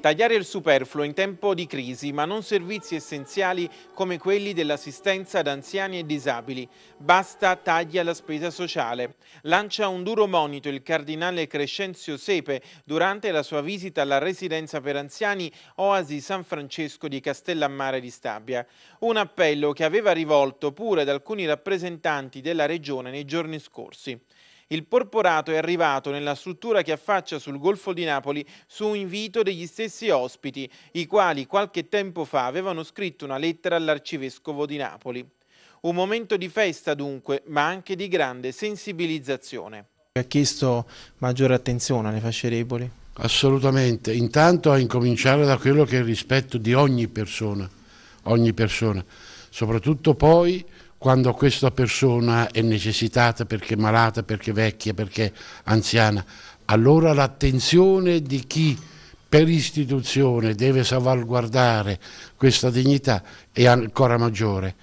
Tagliare il superfluo in tempo di crisi, ma non servizi essenziali come quelli dell'assistenza ad anziani e disabili. Basta taglia alla spesa sociale. Lancia un duro monito il cardinale Crescenzio Sepe durante la sua visita alla residenza per anziani Oasi San Francesco di Castellammare di Stabia. Un appello che aveva rivolto pure ad alcuni rappresentanti della regione nei giorni scorsi. Il porporato è arrivato nella struttura che affaccia sul Golfo di Napoli su invito degli stessi ospiti, i quali qualche tempo fa avevano scritto una lettera all'arcivescovo di Napoli. Un momento di festa dunque, ma anche di grande sensibilizzazione. Ha chiesto maggiore attenzione alle fasce deboli? Assolutamente, intanto a incominciare da quello che è il rispetto di ogni persona, ogni persona. soprattutto poi quando questa persona è necessitata perché è malata, perché è vecchia, perché è anziana, allora l'attenzione di chi per istituzione deve salvaguardare questa dignità è ancora maggiore,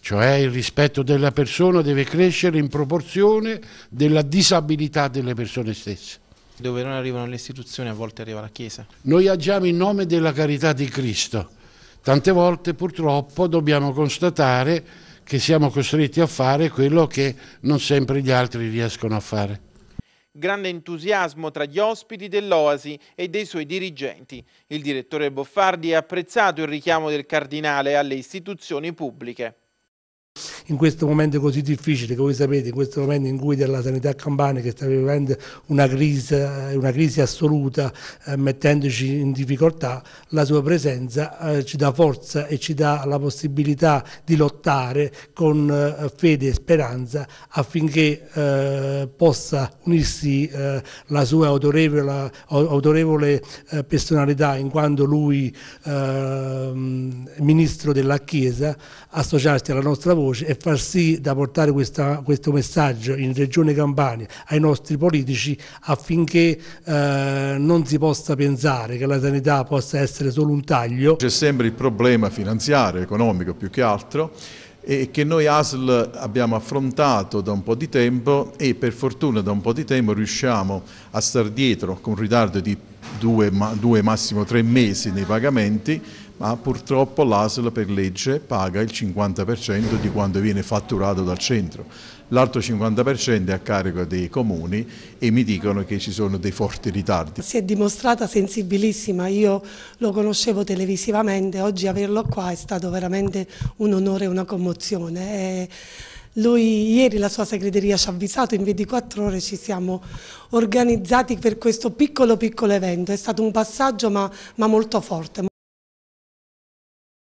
cioè il rispetto della persona deve crescere in proporzione della disabilità delle persone stesse. Dove non arrivano le istituzioni a volte arriva la Chiesa. Noi agiamo in nome della carità di Cristo, tante volte purtroppo dobbiamo constatare che siamo costretti a fare quello che non sempre gli altri riescono a fare. Grande entusiasmo tra gli ospiti dell'Oasi e dei suoi dirigenti. Il direttore Boffardi ha apprezzato il richiamo del Cardinale alle istituzioni pubbliche in questo momento così difficile come sapete, in questo momento in cui della sanità campana che sta vivendo una crisi, eh, una crisi assoluta eh, mettendoci in difficoltà, la sua presenza eh, ci dà forza e ci dà la possibilità di lottare con eh, fede e speranza affinché eh, possa unirsi eh, la sua autorevole, la, autorevole personalità in quanto lui ehm, ministro della Chiesa associarsi alla nostra voce e e far sì da portare questa, questo messaggio in Regione Campania ai nostri politici affinché eh, non si possa pensare che la sanità possa essere solo un taglio. C'è sempre il problema finanziario, economico più che altro e che noi ASL abbiamo affrontato da un po' di tempo e per fortuna da un po' di tempo riusciamo a star dietro con un ritardo di due, due massimo tre mesi nei pagamenti ma purtroppo l'ASL per legge paga il 50% di quanto viene fatturato dal centro. L'altro 50% è a carico dei comuni e mi dicono che ci sono dei forti ritardi. Si è dimostrata sensibilissima, io lo conoscevo televisivamente, oggi averlo qua è stato veramente un onore e una commozione. E lui ieri la sua segreteria ci ha avvisato, in 24 ore ci siamo organizzati per questo piccolo piccolo evento, è stato un passaggio ma, ma molto forte.